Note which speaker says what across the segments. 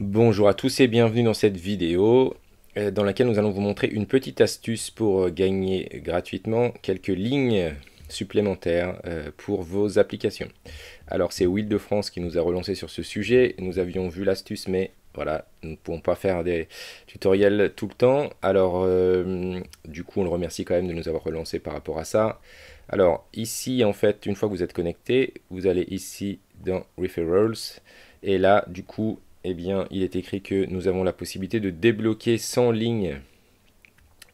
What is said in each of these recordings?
Speaker 1: Bonjour à tous et bienvenue dans cette vidéo euh, dans laquelle nous allons vous montrer une petite astuce pour euh, gagner gratuitement quelques lignes supplémentaires euh, pour vos applications. Alors c'est Will de France qui nous a relancé sur ce sujet, nous avions vu l'astuce mais voilà, nous ne pouvons pas faire des tutoriels tout le temps. Alors du coup on le remercie quand même de nous avoir relancé par rapport à ça. Alors ici en fait une fois que vous êtes connecté, vous allez ici dans Referrals et là du coup eh bien, il est écrit que nous avons la possibilité de débloquer 100 lignes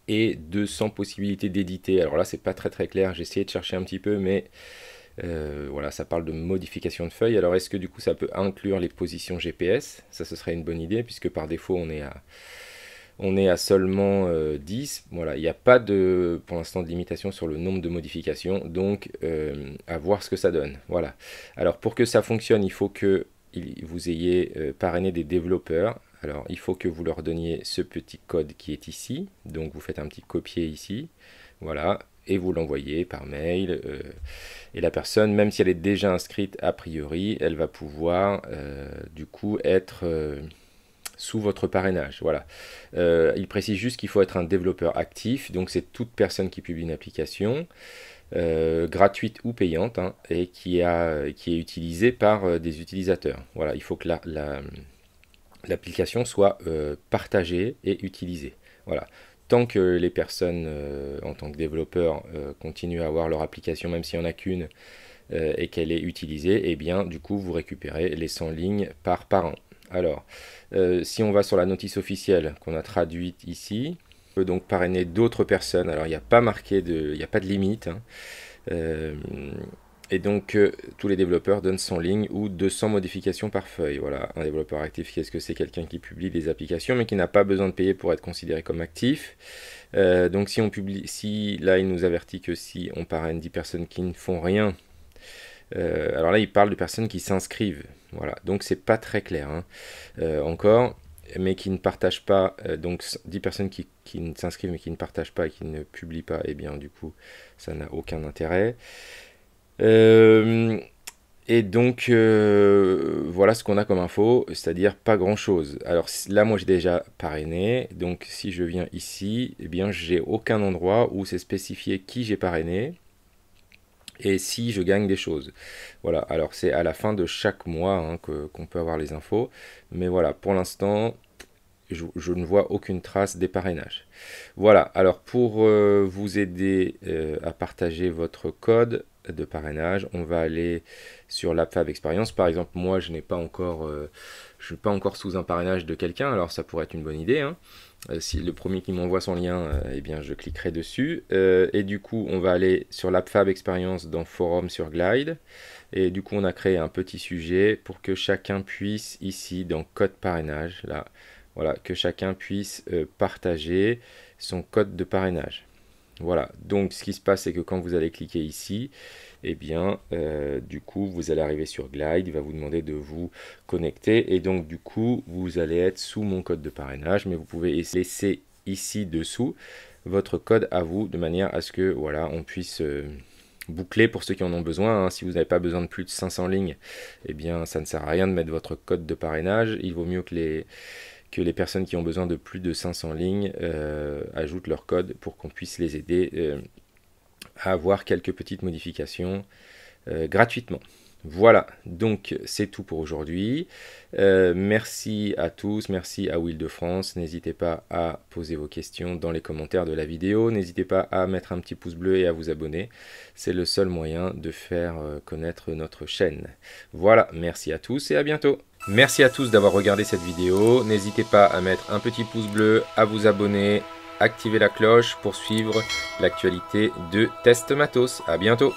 Speaker 1: et 200 possibilités d'éditer. Alors là, c'est pas très très clair, j'ai essayé de chercher un petit peu, mais euh, voilà, ça parle de modification de feuille. Alors est-ce que du coup ça peut inclure les positions GPS Ça, ce serait une bonne idée, puisque par défaut, on est à, on est à seulement 10. Euh, voilà, il n'y a pas de, pour l'instant de limitation sur le nombre de modifications, donc euh, à voir ce que ça donne. Voilà. Alors pour que ça fonctionne, il faut que vous ayez euh, parrainé des développeurs. Alors, il faut que vous leur donniez ce petit code qui est ici. Donc, vous faites un petit copier ici. Voilà. Et vous l'envoyez par mail. Euh, et la personne, même si elle est déjà inscrite a priori, elle va pouvoir euh, du coup être sous votre parrainage. Voilà. il précise juste qu'il faut être un développeur actif, donc c'est toute personne qui publie une application. Euh, gratuite ou payante, hein, et qui, a, qui est utilisée par euh, des utilisateurs. Voilà, il faut que l'application soit euh, partagée et utilisée. Voilà tant que les personnes en tant que développeurs continuent à avoir leur application, même s'il n'y en a qu'une, et qu'elle est utilisée, eh bien du coup vous récupérez les 100 lignes par parent. Alors, si on va sur la notice officielle qu'on a traduite ici, donc parrainer d'autres personnes. Alors il n'y a pas marqué de, il n'y a pas de limite. Hein. Euh, et donc euh, tous les développeurs donnent 100 lignes ou 200 modifications par feuille. Voilà, un développeur actif, qu'est-ce que c'est Quelqu'un qui publie des applications mais qui n'a pas besoin de payer pour être considéré comme actif. Euh, donc si on publie, si là il nous avertit que si on parraine 10 personnes qui ne font rien, alors là il parle de personnes qui s'inscrivent. Voilà, donc c'est pas très clair. Hein. encore, mais qui ne partagent pas, euh, donc 10 personnes qui, ne s'inscrivent mais qui ne partagent pas et qui ne publient pas, et eh bien du coup, ça n'a aucun intérêt. Euh, et donc, euh, voilà ce qu'on a comme info, c'est-à-dire pas grand-chose. Alors là, moi, j'ai déjà parrainé, donc si je viens ici, eh bien, j'ai aucun endroit où c'est spécifié qui j'ai parrainé et si je gagne des choses. Voilà, alors c'est à la fin de chaque mois hein, qu'on peut avoir les infos. Mais voilà, pour l'instant, je, ne vois aucune trace des parrainages. Voilà, alors pour euh, vous aider euh, à partager votre code de parrainage, on va aller sur l'AppFab Experience. Par exemple, moi, je n'ai pas encore, euh, je suis pas encore sous un parrainage de quelqu'un, alors ça pourrait être une bonne idée. Hein. si le premier qui m'envoie son lien, eh bien, je cliquerai dessus. et du coup, on va aller sur l'AppFab Experience dans Forum sur Glide. Et du coup, on a créé un petit sujet pour que chacun puisse ici, dans Code Parrainage, là, voilà, que chacun puisse euh, partager son code de parrainage. Voilà, donc ce qui se passe, c'est que quand vous allez cliquer ici, eh bien, euh, du coup, vous allez arriver sur Glide, il va vous demander de vous connecter, et donc, du coup, vous allez être sous mon code de parrainage, mais vous pouvez laisser ici dessous votre code à vous, de manière à ce que, voilà, on puisse... Euh, boucler pour ceux qui en ont besoin. Hein. Si vous n'avez pas besoin de plus de 500 lignes, eh bien, ça ne sert à rien de mettre votre code de parrainage. Il vaut mieux que les, que les personnes qui ont besoin de plus de 500 lignes euh, ajoutent leur code pour qu'on puisse les aider euh, à avoir quelques petites modifications euh, gratuitement. Voilà, donc c'est tout pour aujourd'hui. Euh, merci à tous, merci à Will de France. N'hésitez pas à poser vos questions dans les commentaires de la vidéo. N'hésitez pas à mettre un petit pouce bleu et à vous abonner. C'est le seul moyen de faire euh, connaître notre chaîne. Voilà, merci à tous et à bientôt. Merci à tous d'avoir regardé cette vidéo. N'hésitez pas à mettre un petit pouce bleu, à vous abonner, activer la cloche pour suivre l'actualité de Test Matos. À bientôt.